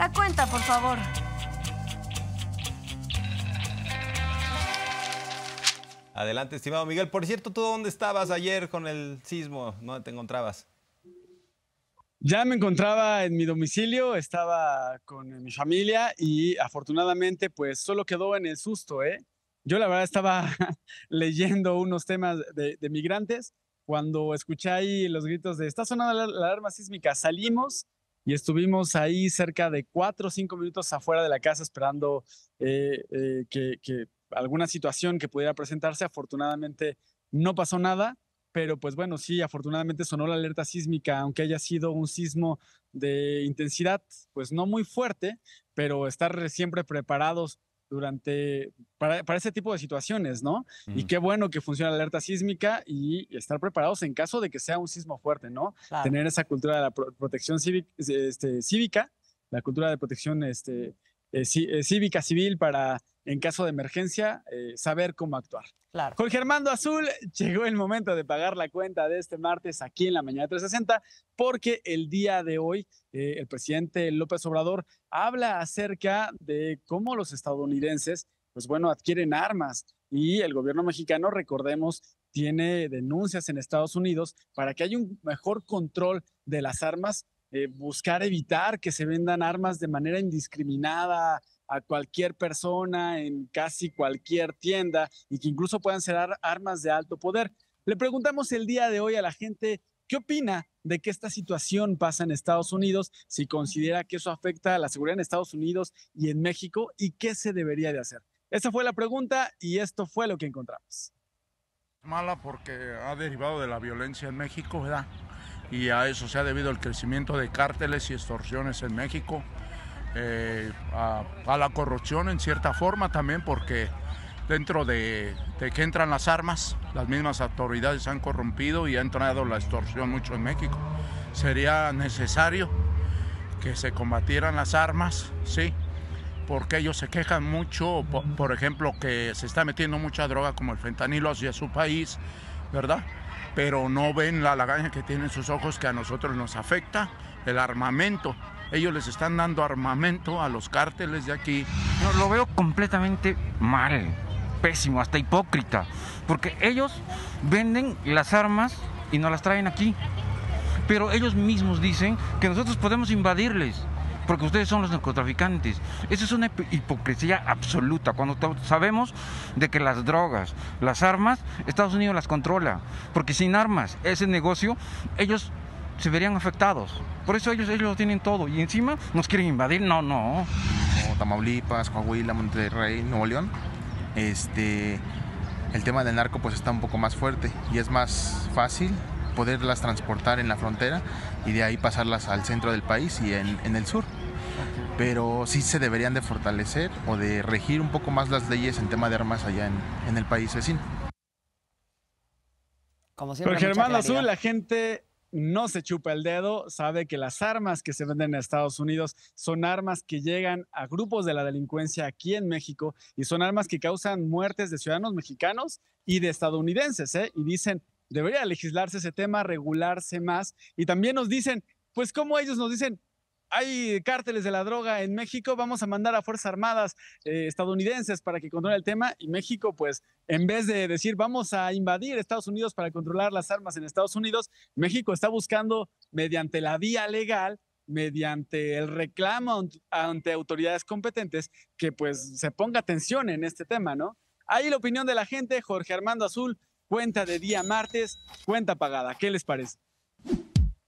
La cuenta, por favor. Adelante, estimado Miguel. Por cierto, ¿tú dónde estabas ayer con el sismo? ¿Dónde te encontrabas? Ya me encontraba en mi domicilio, estaba con mi familia y afortunadamente pues solo quedó en el susto, ¿eh? Yo la verdad estaba leyendo unos temas de, de migrantes cuando escuché ahí los gritos de está sonando la alarma sísmica, salimos y estuvimos ahí cerca de cuatro o cinco minutos afuera de la casa esperando eh, eh, que, que, alguna situación que pudiera presentarse. Afortunadamente no pasó nada, pero pues bueno, sí, afortunadamente sonó la alerta sísmica, aunque haya sido un sismo de intensidad, pues no muy fuerte, pero estar siempre preparados durante, para, ese tipo de situaciones, ¿no? Y mm. qué bueno que funciona la alerta sísmica y estar preparados en caso de que sea un sismo fuerte, ¿no? Tener esa cultura de la protección cívica, este, cívica la cultura de protección este, eh, eh, cívica, civil, para en caso de emergencia, eh, saber cómo actuar. Claro. Jorge Armando Azul, llegó el momento de pagar la cuenta de este martes aquí en la mañana 360, porque el día de hoy eh, el presidente López Obrador habla acerca de cómo los estadounidenses, pues bueno, adquieren armas y el gobierno mexicano, recordemos, tiene denuncias en Estados Unidos para que haya un mejor control de las armas eh, buscar evitar que se vendan armas de manera indiscriminada a cualquier persona en casi cualquier tienda y que incluso puedan ser armas de alto poder. Le preguntamos el día de hoy a la gente qué opina de que esta situación pasa en Estados Unidos, si considera que eso afecta a la seguridad en Estados Unidos y en México y qué se debería de hacer. Esa fue la pregunta y esto fue lo que encontramos. Mala porque ha derivado de la violencia en México, ¿verdad? Y a eso se ha debido el crecimiento de cárteles y extorsiones en México eh, a, la corrupción en cierta forma también, porque dentro de, que entran las armas, las mismas autoridades han corrompido y ha entrado la extorsión mucho en México. Sería necesario que se combatieran las armas, sí, porque ellos se quejan mucho, por, por ejemplo, que se está metiendo mucha droga como el fentanilo hacia su país, ¿verdad? Pero no ven la lagaña que tienen sus ojos que a nosotros nos afecta el armamento ellos les están dando armamento a los cárteles de aquí. No, lo veo completamente mal, pésimo, hasta hipócrita, porque ellos venden las armas y no las traen aquí. Pero ellos mismos dicen que nosotros podemos invadirles porque ustedes son los narcotraficantes. Esa es una hipocresía absoluta, cuando sabemos de que las drogas, las armas, Estados Unidos las controla, porque sin armas, ese negocio, ellos se verían afectados. Por eso ellos, ellos tienen todo. Y encima nos quieren invadir. No, no. Tamaulipas, Coahuila, Monterrey, Nuevo León. Este, el tema del narco pues está un poco más fuerte y es más fácil poderlas transportar en la frontera y de ahí pasarlas al centro del país y en, el sur. Pero sí se deberían de fortalecer o de regir un poco más las leyes en tema de armas allá en, el país vecino. Como siempre, Pero Germán la gente no se chupa el dedo, sabe que las armas que se venden en Estados Unidos son armas que llegan a grupos de la delincuencia aquí en México y son armas que causan muertes de ciudadanos mexicanos y de estadounidenses. ¿eh? Y dicen, debería legislarse ese tema, regularse más. Y también nos dicen, pues como ellos nos dicen, hay cárteles de la droga en México, vamos a mandar a Fuerzas Armadas eh, estadounidenses para que controlen el tema y México, pues, en vez de decir vamos a invadir Estados Unidos para controlar las armas en Estados Unidos, México está buscando mediante la vía legal mediante el reclamo ante autoridades competentes que pues se ponga atención en este tema, ¿no? Ahí la opinión de la gente, Jorge Armando Azul, cuenta de día martes, cuenta pagada. ¿Qué les parece?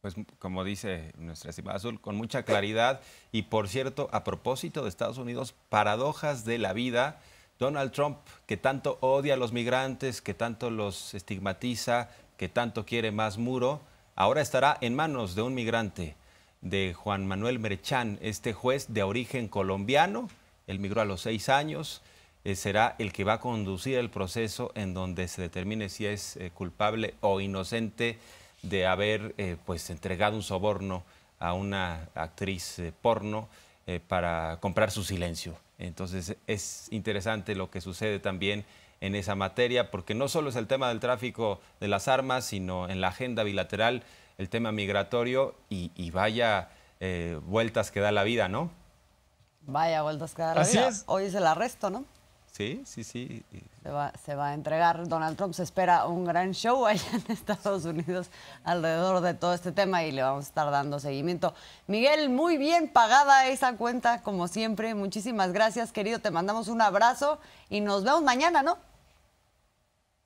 Pues como dice nuestra estimada Azul, con mucha claridad. Y por cierto, a propósito de Estados Unidos, paradojas de la vida. Donald Trump, que tanto odia a los migrantes, que tanto los estigmatiza, que tanto quiere más muro, ahora estará en manos de un migrante, de Juan Manuel Merchán, este juez de origen colombiano. Él migró a los seis años. Eh, será el que va a conducir el proceso en donde se determine si es eh, culpable o inocente de haber eh, pues entregado un soborno a una actriz eh, porno eh, para comprar su silencio. Entonces es interesante lo que sucede también en esa materia, porque no solo es el tema del tráfico de las armas, sino en la agenda bilateral el tema migratorio y, vaya vueltas que da la vida, ¿no? Vaya vueltas que da la vida. Hoy es el arresto, ¿no? Sí, sí, sí. Se va, a entregar. Donald Trump se espera un gran show allá en Estados Unidos alrededor de todo este tema y le vamos a estar dando seguimiento. Miguel, muy bien pagada esa cuenta, como siempre. Muchísimas gracias, querido. Te mandamos un abrazo y nos vemos mañana, ¿no?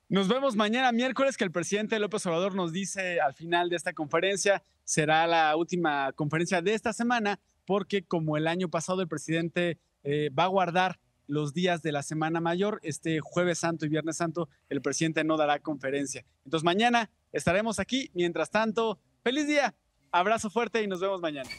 Nos vemos mañana miércoles que el presidente López Obrador nos dice al final de esta conferencia, será la última conferencia de esta semana, porque como el año pasado el presidente eh, va a guardar los días de la Semana Mayor, este jueves santo y viernes santo, el presidente no dará conferencia. Entonces mañana estaremos aquí. Mientras tanto, feliz día, abrazo fuerte y nos vemos mañana.